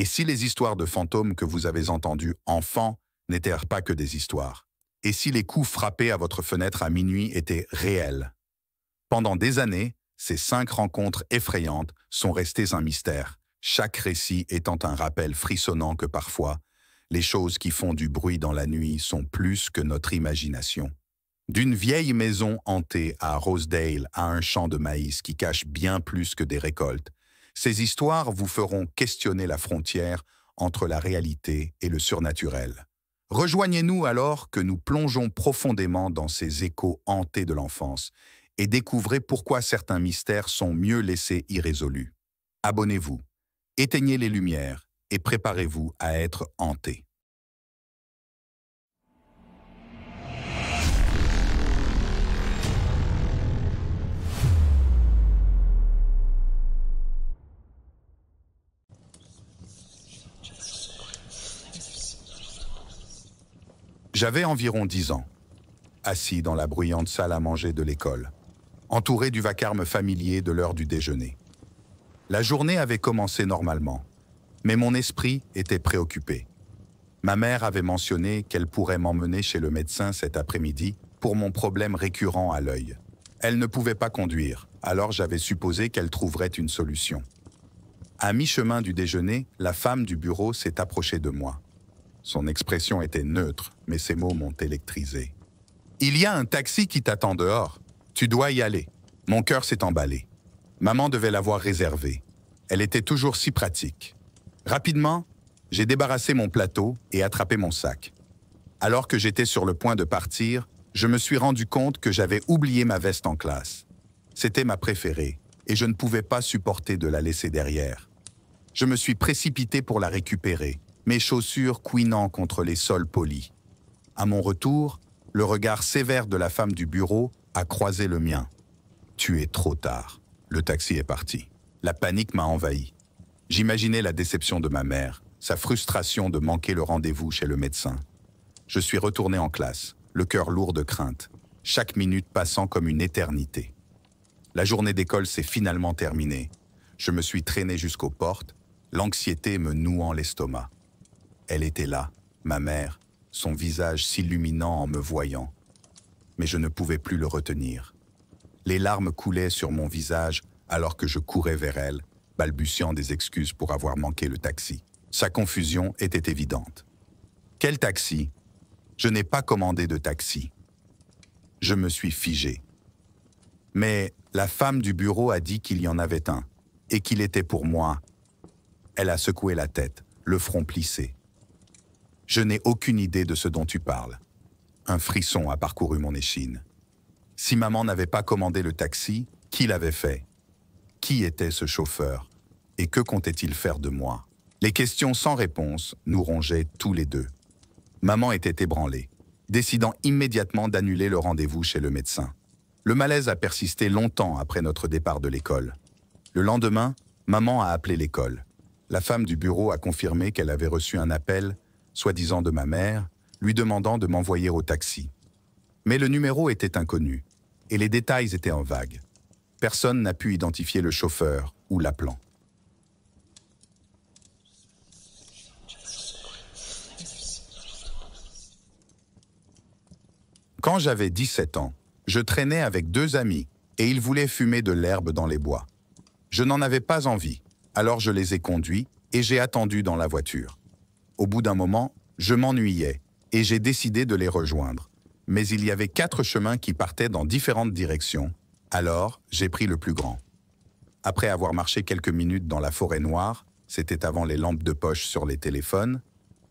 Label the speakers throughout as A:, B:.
A: Et si les histoires de fantômes que vous avez entendues enfant n'étaient pas que des histoires Et si les coups frappés à votre fenêtre à minuit étaient réels Pendant des années, ces cinq rencontres effrayantes sont restées un mystère, chaque récit étant un rappel frissonnant que parfois, les choses qui font du bruit dans la nuit sont plus que notre imagination. D'une vieille maison hantée à Rosedale à un champ de maïs qui cache bien plus que des récoltes, ces histoires vous feront questionner la frontière entre la réalité et le surnaturel. Rejoignez-nous alors que nous plongeons profondément dans ces échos hantés de l'enfance et découvrez pourquoi certains mystères sont mieux laissés irrésolus. Abonnez-vous, éteignez les lumières et préparez-vous à être hanté. J'avais environ dix ans, assis dans la bruyante salle à manger de l'école, entouré du vacarme familier de l'heure du déjeuner. La journée avait commencé normalement, mais mon esprit était préoccupé. Ma mère avait mentionné qu'elle pourrait m'emmener chez le médecin cet après-midi pour mon problème récurrent à l'œil. Elle ne pouvait pas conduire, alors j'avais supposé qu'elle trouverait une solution. À mi-chemin du déjeuner, la femme du bureau s'est approchée de moi. Son expression était neutre, mais ses mots m'ont électrisé. Il y a un taxi qui t'attend dehors. Tu dois y aller. Mon cœur s'est emballé. Maman devait l'avoir réservé. Elle était toujours si pratique. Rapidement, j'ai débarrassé mon plateau et attrapé mon sac. Alors que j'étais sur le point de partir, je me suis rendu compte que j'avais oublié ma veste en classe. C'était ma préférée, et je ne pouvais pas supporter de la laisser derrière. Je me suis précipité pour la récupérer, mes chaussures couinant contre les sols polis. À mon retour, le regard sévère de la femme du bureau a croisé le mien. Tu es trop tard. Le taxi est parti. La panique m'a envahi. J'imaginais la déception de ma mère, sa frustration de manquer le rendez-vous chez le médecin. Je suis retourné en classe, le cœur lourd de crainte, chaque minute passant comme une éternité. La journée d'école s'est finalement terminée. Je me suis traîné jusqu'aux portes, l'anxiété me nouant l'estomac. Elle était là, ma mère, son visage s'illuminant en me voyant. Mais je ne pouvais plus le retenir. Les larmes coulaient sur mon visage alors que je courais vers elle, balbutiant des excuses pour avoir manqué le taxi. Sa confusion était évidente. Quel taxi Je n'ai pas commandé de taxi. Je me suis figé. Mais la femme du bureau a dit qu'il y en avait un, et qu'il était pour moi. Elle a secoué la tête, le front plissé. Je n'ai aucune idée de ce dont tu parles. Un frisson a parcouru mon échine. Si maman n'avait pas commandé le taxi, qui l'avait fait Qui était ce chauffeur Et que comptait-il faire de moi Les questions sans réponse nous rongeaient tous les deux. Maman était ébranlée, décidant immédiatement d'annuler le rendez-vous chez le médecin. Le malaise a persisté longtemps après notre départ de l'école. Le lendemain, maman a appelé l'école. La femme du bureau a confirmé qu'elle avait reçu un appel soi-disant de ma mère, lui demandant de m'envoyer au taxi. Mais le numéro était inconnu, et les détails étaient en vague. Personne n'a pu identifier le chauffeur ou l'appelant. Quand j'avais 17 ans, je traînais avec deux amis et ils voulaient fumer de l'herbe dans les bois. Je n'en avais pas envie, alors je les ai conduits et j'ai attendu dans la voiture. Au bout d'un moment, je m'ennuyais et j'ai décidé de les rejoindre. Mais il y avait quatre chemins qui partaient dans différentes directions. Alors, j'ai pris le plus grand. Après avoir marché quelques minutes dans la forêt noire, c'était avant les lampes de poche sur les téléphones,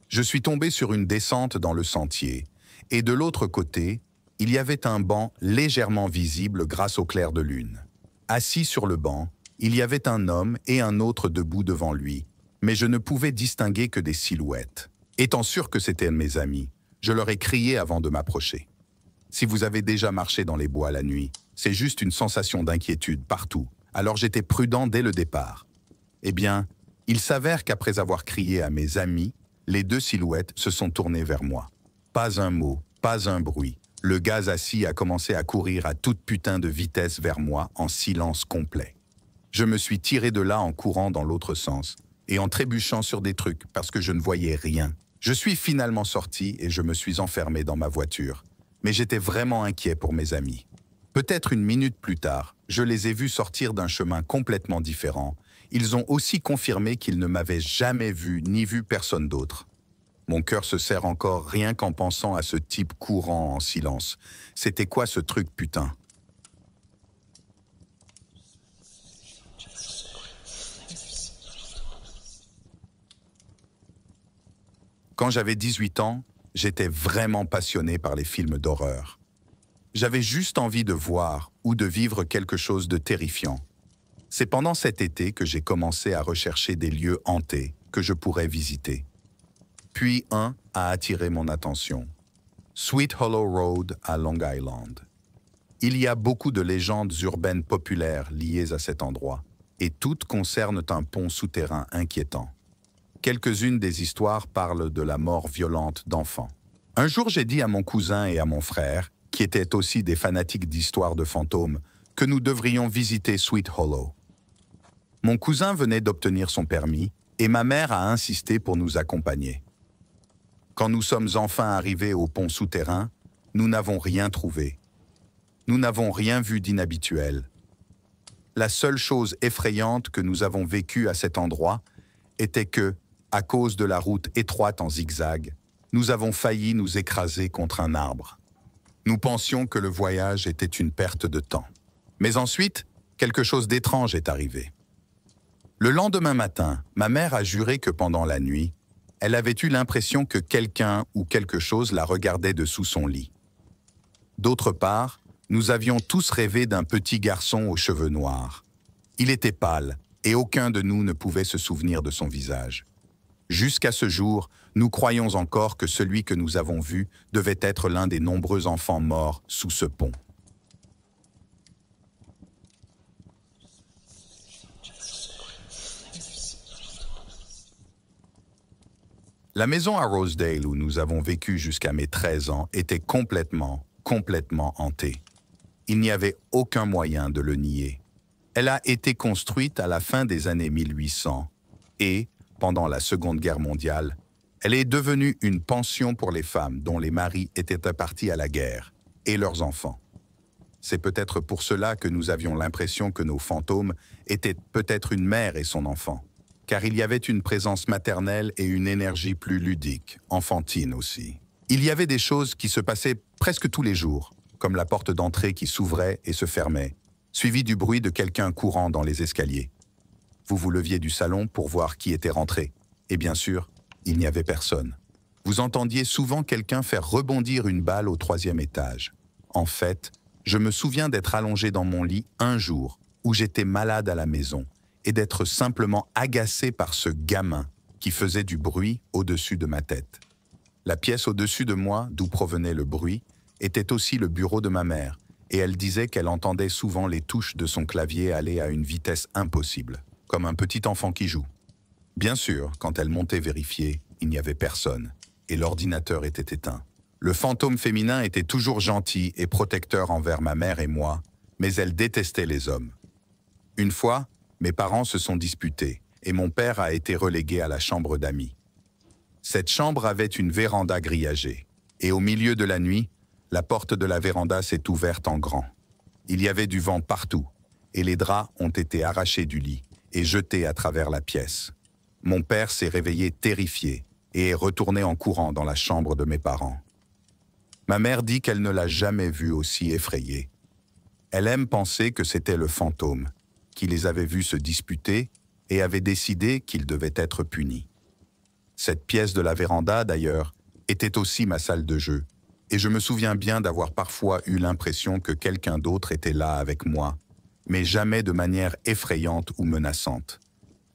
A: je suis tombé sur une descente dans le sentier, et de l'autre côté, il y avait un banc légèrement visible grâce au clair de lune. Assis sur le banc, il y avait un homme et un autre debout devant lui, mais je ne pouvais distinguer que des silhouettes. Étant sûr que c'étaient mes amis, je leur ai crié avant de m'approcher. Si vous avez déjà marché dans les bois la nuit, c'est juste une sensation d'inquiétude partout, alors j'étais prudent dès le départ. Eh bien, il s'avère qu'après avoir crié à mes amis, les deux silhouettes se sont tournées vers moi. Pas un mot, pas un bruit. Le gaz assis a commencé à courir à toute putain de vitesse vers moi en silence complet. Je me suis tiré de là en courant dans l'autre sens, et en trébuchant sur des trucs parce que je ne voyais rien. Je suis finalement sorti et je me suis enfermé dans ma voiture. Mais j'étais vraiment inquiet pour mes amis. Peut-être une minute plus tard, je les ai vus sortir d'un chemin complètement différent. Ils ont aussi confirmé qu'ils ne m'avaient jamais vu ni vu personne d'autre. Mon cœur se serre encore rien qu'en pensant à ce type courant en silence. C'était quoi ce truc putain Quand j'avais 18 ans, j'étais vraiment passionné par les films d'horreur. J'avais juste envie de voir ou de vivre quelque chose de terrifiant. C'est pendant cet été que j'ai commencé à rechercher des lieux hantés que je pourrais visiter. Puis un a attiré mon attention. Sweet Hollow Road à Long Island. Il y a beaucoup de légendes urbaines populaires liées à cet endroit, et toutes concernent un pont souterrain inquiétant. Quelques-unes des histoires parlent de la mort violente d'enfants. Un jour, j'ai dit à mon cousin et à mon frère, qui étaient aussi des fanatiques d'histoires de fantômes, que nous devrions visiter Sweet Hollow. Mon cousin venait d'obtenir son permis et ma mère a insisté pour nous accompagner. Quand nous sommes enfin arrivés au pont souterrain, nous n'avons rien trouvé. Nous n'avons rien vu d'inhabituel. La seule chose effrayante que nous avons vécue à cet endroit était que, à cause de la route étroite en zigzag, nous avons failli nous écraser contre un arbre. Nous pensions que le voyage était une perte de temps. Mais ensuite, quelque chose d'étrange est arrivé. Le lendemain matin, ma mère a juré que pendant la nuit, elle avait eu l'impression que quelqu'un ou quelque chose la regardait de sous son lit. D'autre part, nous avions tous rêvé d'un petit garçon aux cheveux noirs. Il était pâle, et aucun de nous ne pouvait se souvenir de son visage. Jusqu'à ce jour, nous croyons encore que celui que nous avons vu devait être l'un des nombreux enfants morts sous ce pont. La maison à Rosedale où nous avons vécu jusqu'à mes 13 ans était complètement, complètement hantée. Il n'y avait aucun moyen de le nier. Elle a été construite à la fin des années 1800 et, pendant la Seconde Guerre mondiale, elle est devenue une pension pour les femmes dont les maris étaient partis à la guerre, et leurs enfants. C'est peut-être pour cela que nous avions l'impression que nos fantômes étaient peut-être une mère et son enfant, car il y avait une présence maternelle et une énergie plus ludique, enfantine aussi. Il y avait des choses qui se passaient presque tous les jours, comme la porte d'entrée qui s'ouvrait et se fermait, suivie du bruit de quelqu'un courant dans les escaliers. Vous vous leviez du salon pour voir qui était rentré. Et bien sûr, il n'y avait personne. Vous entendiez souvent quelqu'un faire rebondir une balle au troisième étage. En fait, je me souviens d'être allongé dans mon lit un jour où j'étais malade à la maison et d'être simplement agacé par ce gamin qui faisait du bruit au-dessus de ma tête. La pièce au-dessus de moi, d'où provenait le bruit, était aussi le bureau de ma mère, et elle disait qu'elle entendait souvent les touches de son clavier aller à une vitesse impossible comme un petit enfant qui joue. Bien sûr, quand elle montait vérifier, il n'y avait personne, et l'ordinateur était éteint. Le fantôme féminin était toujours gentil et protecteur envers ma mère et moi, mais elle détestait les hommes. Une fois, mes parents se sont disputés, et mon père a été relégué à la chambre d'amis. Cette chambre avait une véranda grillagée, et au milieu de la nuit, la porte de la véranda s'est ouverte en grand. Il y avait du vent partout, et les draps ont été arrachés du lit, et jeté à travers la pièce. Mon père s'est réveillé terrifié et est retourné en courant dans la chambre de mes parents. Ma mère dit qu'elle ne l'a jamais vu aussi effrayé. Elle aime penser que c'était le fantôme, qui les avait vus se disputer et avait décidé qu'ils devaient être punis. Cette pièce de la véranda, d'ailleurs, était aussi ma salle de jeu, et je me souviens bien d'avoir parfois eu l'impression que quelqu'un d'autre était là avec moi, mais jamais de manière effrayante ou menaçante.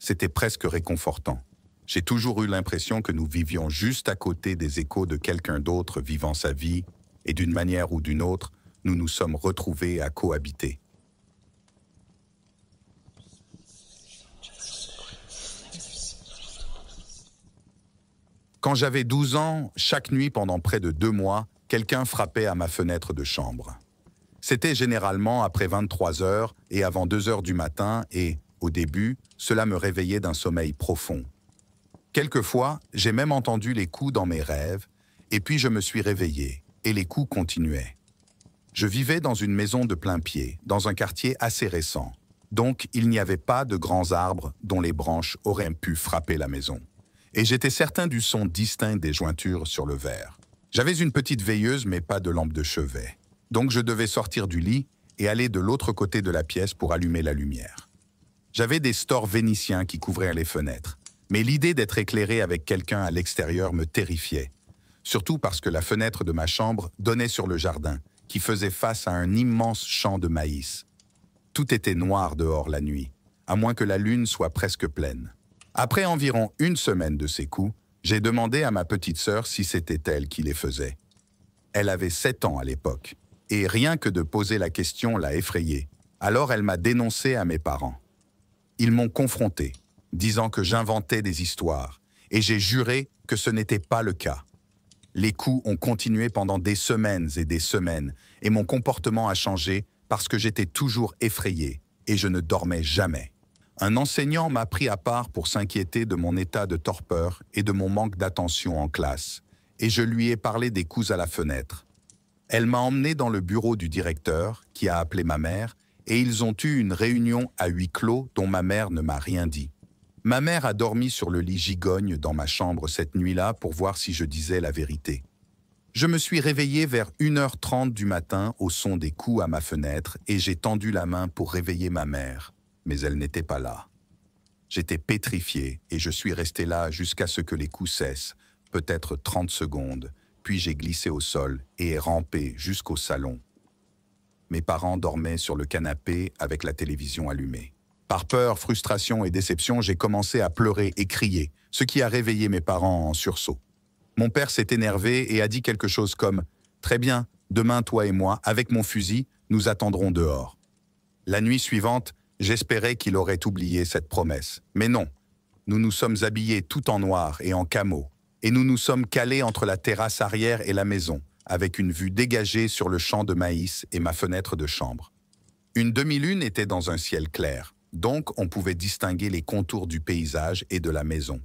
A: C'était presque réconfortant. J'ai toujours eu l'impression que nous vivions juste à côté des échos de quelqu'un d'autre vivant sa vie, et d'une manière ou d'une autre, nous nous sommes retrouvés à cohabiter. Quand j'avais 12 ans, chaque nuit pendant près de deux mois, quelqu'un frappait à ma fenêtre de chambre. C'était généralement après 23 heures et avant 2 heures du matin et, au début, cela me réveillait d'un sommeil profond. Quelquefois, j'ai même entendu les coups dans mes rêves, et puis je me suis réveillé, et les coups continuaient. Je vivais dans une maison de plein pied, dans un quartier assez récent, donc il n'y avait pas de grands arbres dont les branches auraient pu frapper la maison. Et j'étais certain du son distinct des jointures sur le verre. J'avais une petite veilleuse mais pas de lampe de chevet. Donc je devais sortir du lit et aller de l'autre côté de la pièce pour allumer la lumière. J'avais des stores vénitiens qui couvraient les fenêtres, mais l'idée d'être éclairé avec quelqu'un à l'extérieur me terrifiait, surtout parce que la fenêtre de ma chambre donnait sur le jardin, qui faisait face à un immense champ de maïs. Tout était noir dehors la nuit, à moins que la lune soit presque pleine. Après environ une semaine de ces coups, j'ai demandé à ma petite sœur si c'était elle qui les faisait. Elle avait sept ans à l'époque et rien que de poser la question l'a effrayée. Alors elle m'a dénoncé à mes parents. Ils m'ont confronté, disant que j'inventais des histoires, et j'ai juré que ce n'était pas le cas. Les coups ont continué pendant des semaines et des semaines, et mon comportement a changé parce que j'étais toujours effrayé et je ne dormais jamais. Un enseignant m'a pris à part pour s'inquiéter de mon état de torpeur et de mon manque d'attention en classe, et je lui ai parlé des coups à la fenêtre. Elle m'a emmené dans le bureau du directeur, qui a appelé ma mère, et ils ont eu une réunion à huis clos dont ma mère ne m'a rien dit. Ma mère a dormi sur le lit gigogne dans ma chambre cette nuit-là pour voir si je disais la vérité. Je me suis réveillé vers 1h30 du matin au son des coups à ma fenêtre et j'ai tendu la main pour réveiller ma mère, mais elle n'était pas là. J'étais pétrifié et je suis resté là jusqu'à ce que les coups cessent, peut-être 30 secondes, puis j'ai glissé au sol et rampé jusqu'au salon. Mes parents dormaient sur le canapé avec la télévision allumée. Par peur, frustration et déception, j'ai commencé à pleurer et crier, ce qui a réveillé mes parents en sursaut. Mon père s'est énervé et a dit quelque chose comme ⁇ Très bien, demain toi et moi, avec mon fusil, nous attendrons dehors. ⁇ La nuit suivante, j'espérais qu'il aurait oublié cette promesse. Mais non, nous nous sommes habillés tout en noir et en camo, et nous nous sommes calés entre la terrasse arrière et la maison, avec une vue dégagée sur le champ de maïs et ma fenêtre de chambre. Une demi-lune était dans un ciel clair, donc on pouvait distinguer les contours du paysage et de la maison.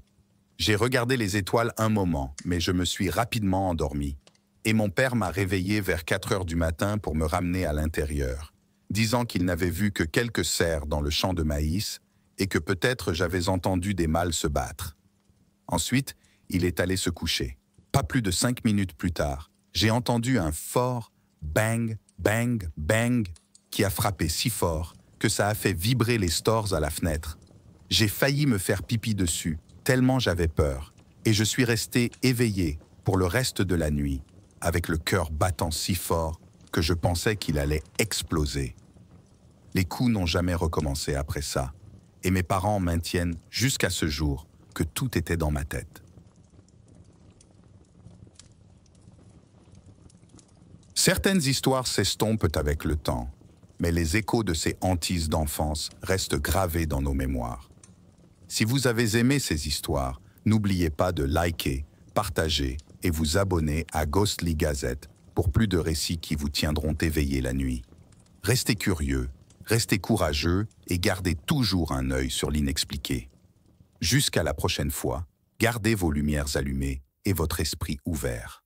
A: J'ai regardé les étoiles un moment, mais je me suis rapidement endormi. Et mon père m'a réveillé vers 4 heures du matin pour me ramener à l'intérieur, disant qu'il n'avait vu que quelques cerfs dans le champ de maïs et que peut-être j'avais entendu des mâles se battre. Ensuite, il est allé se coucher. Pas plus de cinq minutes plus tard, j'ai entendu un fort bang, bang, bang qui a frappé si fort que ça a fait vibrer les stores à la fenêtre. J'ai failli me faire pipi dessus, tellement j'avais peur, et je suis resté éveillé pour le reste de la nuit, avec le cœur battant si fort que je pensais qu'il allait exploser. Les coups n'ont jamais recommencé après ça, et mes parents maintiennent jusqu'à ce jour que tout était dans ma tête. Certaines histoires s'estompent avec le temps, mais les échos de ces hantises d'enfance restent gravés dans nos mémoires. Si vous avez aimé ces histoires, n'oubliez pas de liker, partager et vous abonner à Ghostly Gazette pour plus de récits qui vous tiendront éveillés la nuit. Restez curieux, restez courageux et gardez toujours un œil sur l'inexpliqué. Jusqu'à la prochaine fois, gardez vos lumières allumées et votre esprit ouvert.